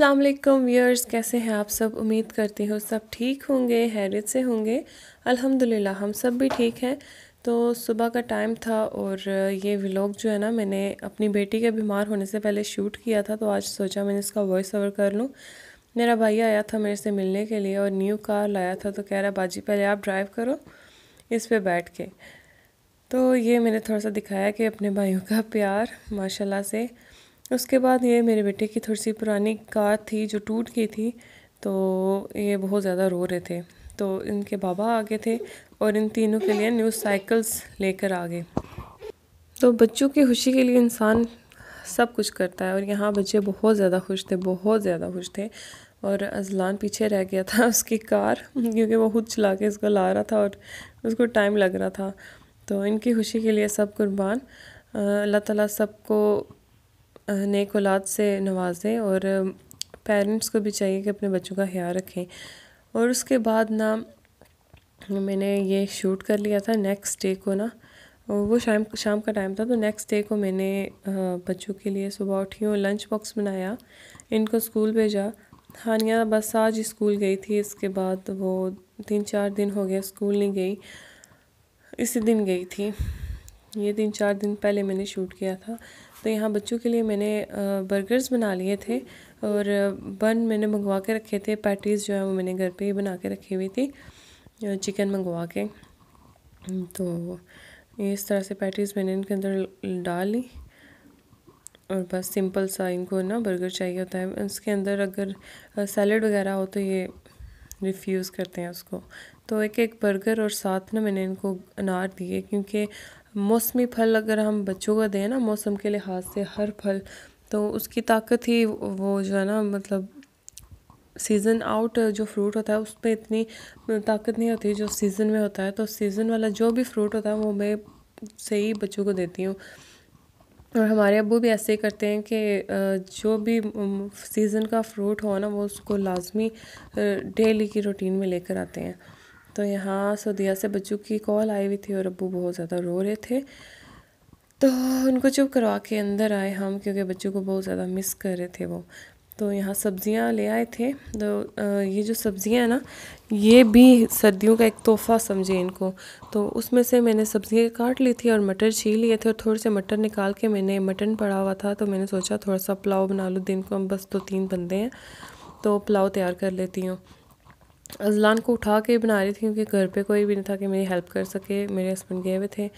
अस्सलाम वालेकुम व्यूअर्स कैसे हैं आप सब उम्मीद करती हूँ सब ठीक होंगे हैरियत से होंगे अल्हम्दुलिल्लाह हम सब भी ठीक हैं तो सुबह का टाइम था और ये व्लॉग जो है ना मैंने अपनी बेटी के बीमार होने से पहले शूट किया था तो आज सोचा मैंने इसका वॉइस ओवर कर लूँ मेरा भाई आया था मेरे से मिलने के लिए और न्यू कार लाया था तो कह रहा बाजी पहले आप ड्राइव करो इस पर बैठ के तो ये मैंने थोड़ा सा दिखाया कि अपने भाइयों का प्यार माशाल्लाह से उसके बाद ये मेरे बेटे की थोड़ी सी पुरानी कार थी जो टूट गई थी तो ये बहुत ज़्यादा रो रहे थे तो इनके बाबा आ गए थे और इन तीनों के लिए न्यू साइकिल्स लेकर आ गए तो बच्चों की खुशी के लिए इंसान सब कुछ करता है और यहाँ बच्चे बहुत ज़्यादा खुश थे बहुत ज़्यादा खुश थे और अजलान पीछे रह गया था उसकी कार क्योंकि वो खुद चला के इसको ला रहा था और उसको टाइम लग रहा था तो इनकी खुशी के लिए सब कुर्बान अल्लाह ताला सबको नेक औलाद से नवाजें और पेरेंट्स को भी चाहिए कि अपने बच्चों का ख्याल रखें और उसके बाद ना मैंने ये शूट कर लिया था नेक्स्ट डे को ना वो शाम शाम का टाइम था तो नेक्स्ट डे को मैंने बच्चों के लिए सुबह उठी और लंच बॉक्स बनाया इनको स्कूल भेजा हानिया बस आज स्कूल गई थी इसके बाद वो तीन चार दिन हो गया स्कूल नहीं गई इसी दिन गई थी ये तीन चार दिन पहले मैंने शूट किया था तो यहाँ बच्चों के लिए मैंने बर्गर्स बना लिए थे और बन मैंने मंगवा के रखे थे पैटीज़ जो है वो मैंने घर पे ही बना के रखी हुई थी चिकन मंगवा के तो इस तरह से पैटीज़ मैंने इनके अंदर डाल ली और बस सिंपल सा इनको ना बर्गर चाहिए होता है इसके अंदर अगर सैलड वगैरह हो तो ये रिफ्यूज़ करते हैं उसको तो एक एक बर्गर और साथ में मैंने इनको अनार दिए क्योंकि मौसमी फल अगर हम बच्चों को दें ना मौसम के लिहाज से हर फल तो उसकी ताकत ही वो जो है ना मतलब सीज़न आउट जो फ्रूट होता है उस पर इतनी ताकत नहीं होती जो सीज़न में होता है तो सीज़न वाला जो भी फ्रूट होता है वो मैं सही बच्चों को देती हूँ और हमारे अबू भी ऐसे ही करते हैं कि जो भी सीज़न का फ्रूट हो ना वो उसको लाजमी डेली की रूटीन में लेकर आते हैं तो यहाँ सदिया से बच्चों की कॉल आई हुई थी और अबू बहुत ज़्यादा रो रहे थे तो उनको चुप करवा के अंदर आए हम क्योंकि बच्चों को बहुत ज़्यादा मिस कर रहे थे वो तो यहाँ सब्जियाँ ले आए थे तो ये जो सब्जियाँ हैं ना ये भी सर्दियों का एक तोहफ़ा समझे इनको तो उसमें से मैंने सब्जियाँ काट ली थी और मटर छील लिए थे और थोड़े से मटर निकाल के मैंने मटन पड़ा हुआ था तो मैंने सोचा थोड़ा सा पुलाव बना लूँ दिन को हम बस दो तो तीन बंदे हैं तो पुलाव तैयार कर लेती हूँ अजलान को उठा के बना रही थी क्योंकि घर पे कोई भी नहीं था कि मेरी हेल्प कर सके मेरे हस्बैंड गए हुए थे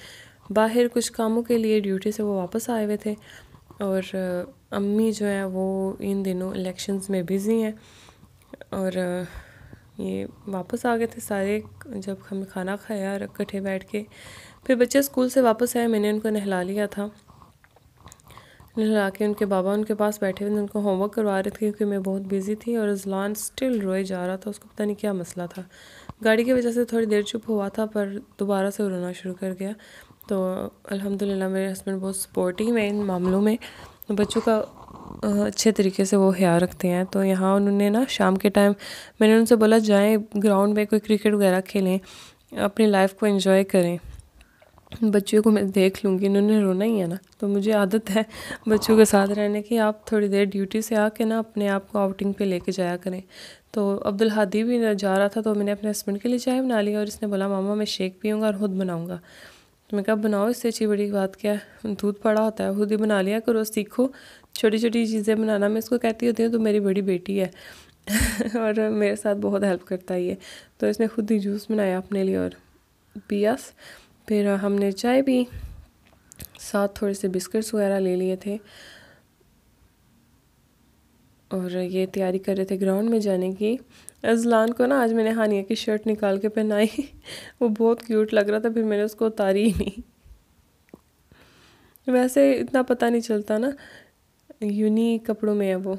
बाहर कुछ कामों के लिए ड्यूटी से वो वापस आए हुए थे और अम्मी जो है वो इन दिनों इलेक्शंस में बिज़ी हैं और ये वापस आ गए थे सारे जब हमें खाना खाया इकट्ठे बैठ के फिर बच्चे स्कूल से वापस आए मैंने उनको नहला लिया था के उनके बाबा उनके पास बैठे हुए थे उनको होमवर्क करवा रहे थे क्योंकि मैं बहुत बिजी थी और अजलान स्टिल रोए जा रहा था उसको पता नहीं क्या मसला था गाड़ी की वजह से थोड़ी देर चुप हुआ था पर दोबारा से रोना शुरू कर गया तो अल्हम्दुलिल्लाह मेरे हस्बैंड बहुत सपोर्टिव हैं इन मामलों में बच्चों का अच्छे तरीके से वो ख्याल रखते हैं तो यहाँ उन्होंने ना शाम के टाइम मैंने उनसे बोला जाएँ ग्राउंड में कोई क्रिकेट वगैरह खेलें अपनी लाइफ को इन्जॉय करें बच्चे को मैं देख लूँगी इन्होंने रोना ही है ना तो मुझे आदत है बच्चों के साथ रहने की आप थोड़ी देर ड्यूटी से आके ना अपने आप को आउटिंग पे लेके जाया करें तो अब्दुल हादी भी जा रहा था तो मैंने अपने हस्बैंड के लिए चाय बना ली और इसने बोला मामा मैं शेक पीऊँगा और खुद बनाऊँगा तो मैं कहा बनाओ इससे अच्छी बड़ी बात क्या है दूध पड़ा होता है खुद ही बना लिया करो सीखो छोटी छोटी चीज़ें बनाना मैं इसको कहती होती हूँ तो मेरी बड़ी बेटी है और मेरे साथ बहुत हेल्प करता है ये तो इसने खुद ही जूस बनाया अपने लिए और पियास फिर हमने चाय भी साथ थोड़े से बिस्किट्स वगैरह ले लिए थे और ये तैयारी कर रहे थे ग्राउंड में जाने की अजलान को ना आज मैंने हानिया की शर्ट निकाल के पहनाई वो बहुत क्यूट लग रहा था फिर मैंने उसको उतारी ही नहीं वैसे इतना पता नहीं चलता ना यूनिक कपड़ों में है वो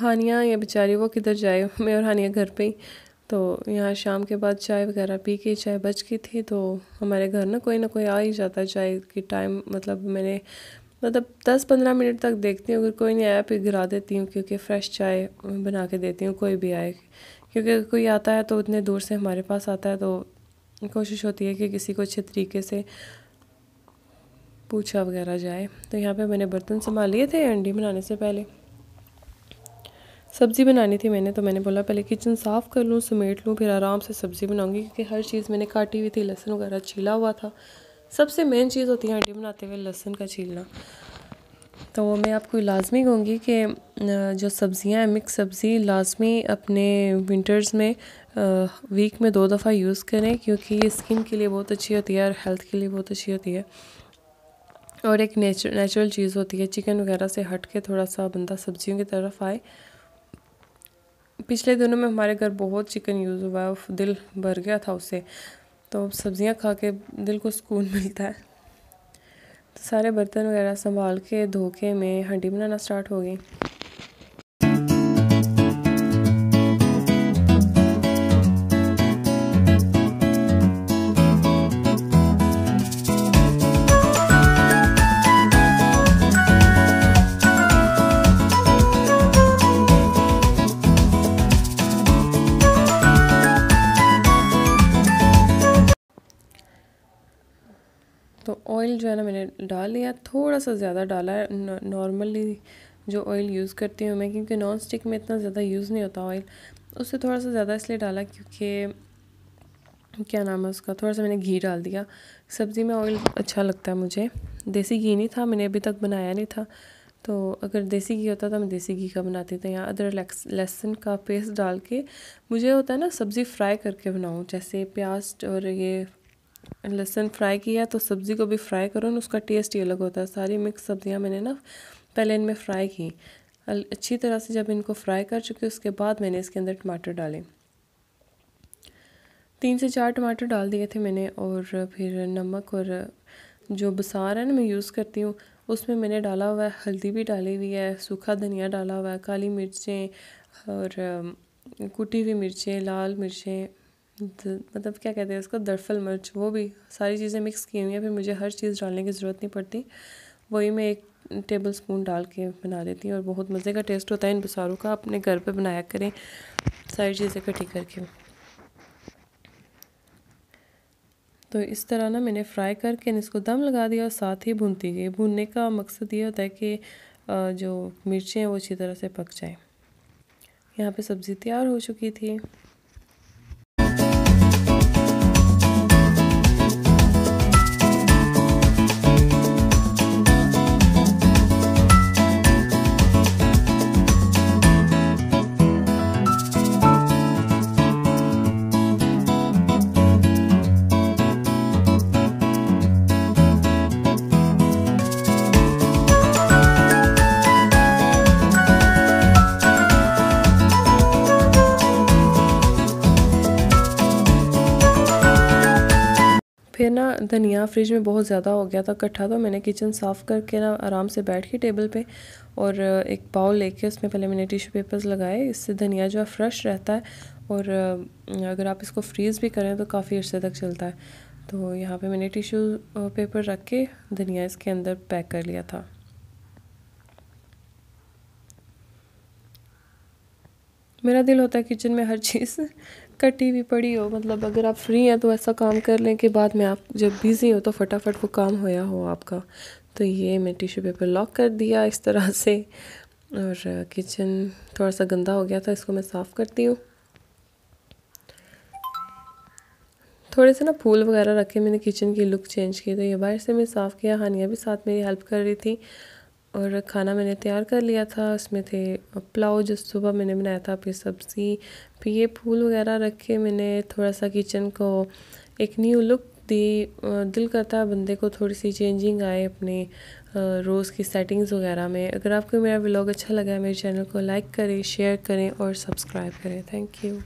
हानिया ये बेचारी वो किधर जाए मैं और हानिया घर पे ही तो यहाँ शाम के बाद चाय वगैरह पी के चाय बच गई थी तो हमारे घर ना कोई ना कोई आ ही जाता है चाय की टाइम मतलब मैंने मतलब दस पंद्रह मिनट तक देखती हूँ अगर कोई नहीं आया फिर गिरा देती हूँ क्योंकि फ़्रेश चाय बना के देती हूँ कोई भी आए क्योंकि कोई आता है तो इतने दूर से हमारे पास आता है तो कोशिश होती है कि किसी को अच्छे तरीके से पूछा वगैरह जाए तो यहाँ पे मैंने बर्तन संभाल लिए थे अंडी बनाने से पहले सब्ज़ी बनानी थी मैंने तो मैंने बोला पहले किचन साफ़ कर लूँ समेट लूँ फिर आराम से सब्ज़ी बनाऊँगी क्योंकि हर चीज़ मैंने काटी हुई थी लहसुन वगैरह छीला हुआ था सबसे मेन चीज़ होती है आंटी बनाते हुए लहसुन का छीलना तो मैं आपको लाजमी कहूँगी कि जो सब्ज़ियाँ हैं मिक्स सब्ज़ी लाजमी अपने विंटर्स में वीक में दो दफ़ा यूज़ करें क्योंकि ये स्किन के लिए बहुत अच्छी होती है और हेल्थ के लिए बहुत अच्छी होती है और एक नेचुरल चीज़ होती है चिकन वगैरह से हट के थोड़ा सा बंदा सब्ज़ियों की तरफ आए पिछले दिनों में हमारे घर बहुत चिकन यूज़ हुआ है दिल भर गया था उससे तो सब्जियां सब्ज़ियाँ खा के दिल को सुकून मिलता है तो सारे बर्तन वगैरह संभाल के धोखे में हंडी बनाना स्टार्ट हो गई डाल लिया थोड़ा सा ज़्यादा डाला है नॉर्मली जो ऑयल यूज़ करती हूँ मैं क्योंकि नॉन स्टिक में इतना ज़्यादा यूज़ नहीं होता ऑयल उससे थोड़ा सा ज़्यादा इसलिए डाला क्योंकि क्या नाम है उसका थोड़ा सा मैंने घी डाल दिया सब्ज़ी में ऑयल अच्छा लगता है मुझे देसी घी नहीं था मैंने अभी तक बनाया नहीं था तो अगर देसी घी होता तो मैं देसी घी का बनाती थी यहाँ अदरक लहसुन का पेस्ट डाल के मुझे होता है ना सब्ज़ी फ्राई करके बनाऊँ जैसे प्याज और ये लहसुन फ्राई किया तो सब्ज़ी को भी फ्राई करो ना उसका टेस्ट ही अलग होता है सारी मिक्स सब्ज़ियाँ मैंने ना पहले इनमें फ्राई की अच्छी तरह से जब इनको फ्राई कर चुके उसके बाद मैंने इसके अंदर टमाटर डाले तीन से चार टमाटर डाल दिए थे मैंने और फिर नमक और जो बसार है ना मैं यूज़ करती हूँ उसमें मैंने डाला हुआ है हल्दी भी डाली हुई है सूखा धनिया डाला हुआ है काली मिर्चें और कुटी हुई मिर्चें लाल मिर्चें मतलब क्या कहते हैं उसको दरफल मिर्च वो भी सारी चीज़ें मिक्स की हुई हैं फिर मुझे हर चीज़ डालने की ज़रूरत नहीं पड़ती वही मैं एक टेबल स्पून डाल के बना लेती हूँ और बहुत मज़े का टेस्ट होता है इन बसारों का अपने घर पे बनाया करें सारी चीज़ें इकट्ठी करके तो इस तरह ना मैंने फ्राई करके इसको दम लगा दिया और साथ ही भूनती गई भूनने का मकसद ये होता है कि जो मिर्चें हैं वो अच्छी तरह से पक जाएँ यहाँ पे सब्ज़ी तैयार हो चुकी थी फिर ना धनिया फ्रिज में बहुत ज़्यादा हो गया था इकट्ठा तो मैंने किचन साफ़ करके ना आराम से बैठ के टेबल पे और एक बाउल लेके उसमें पहले मैंने टिश्यू पेपर्स लगाए इससे धनिया जो है फ्रेश रहता है और अगर आप इसको फ्रीज़ भी करें तो काफ़ी अर्से तक चलता है तो यहाँ पे मैंने टिश्यू पेपर रख के धनिया इसके अंदर पैक कर लिया था मेरा दिल होता है किचन में हर चीज़ कटी हुई पड़ी हो मतलब अगर आप फ्री हैं तो ऐसा काम कर लें कि बाद में आप जब बिज़ी हो तो फटाफट वो काम होया हो आपका तो ये मैं टिशू पेपर लॉक कर दिया इस तरह से और किचन थोड़ा सा गंदा हो गया था इसको मैं साफ़ करती हूँ थोड़े से ना फूल वगैरह रखे मैंने किचन की लुक चेंज की तो ये बाहर से मैं साफ़ किया हानिया भी साथ मेरी हेल्प कर रही थी और खाना मैंने तैयार कर लिया था उसमें थे पुलाव जो सुबह मैंने बनाया था फिर सब्ज़ी फिर ये फूल वगैरह रख के मैंने थोड़ा सा किचन को एक न्यू लुक दी दिल करता है बंदे को थोड़ी सी चेंजिंग आए अपने रोज़ की सेटिंग्स वगैरह में अगर आपको मेरा ब्लॉग अच्छा लगा है मेरे चैनल को लाइक करें शेयर करें और सब्सक्राइब करें थैंक यू